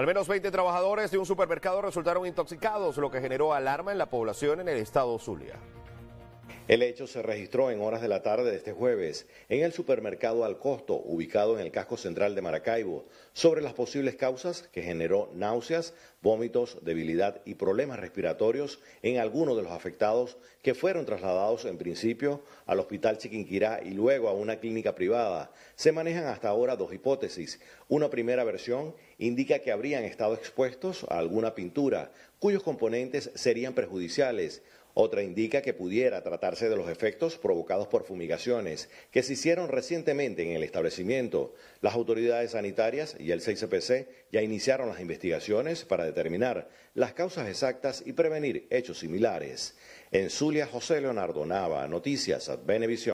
Al menos 20 trabajadores de un supermercado resultaron intoxicados, lo que generó alarma en la población en el estado Zulia. El hecho se registró en horas de la tarde de este jueves en el supermercado Al Costo, ubicado en el casco central de Maracaibo, sobre las posibles causas que generó náuseas, vómitos, debilidad y problemas respiratorios en algunos de los afectados que fueron trasladados en principio al Hospital Chiquinquirá y luego a una clínica privada. Se manejan hasta ahora dos hipótesis. Una primera versión indica que habrían estado expuestos a alguna pintura cuyos componentes serían perjudiciales otra indica que pudiera tratarse de los efectos provocados por fumigaciones que se hicieron recientemente en el establecimiento. Las autoridades sanitarias y el CICPC ya iniciaron las investigaciones para determinar las causas exactas y prevenir hechos similares. En Zulia, José Leonardo Nava, Noticias Benevisión.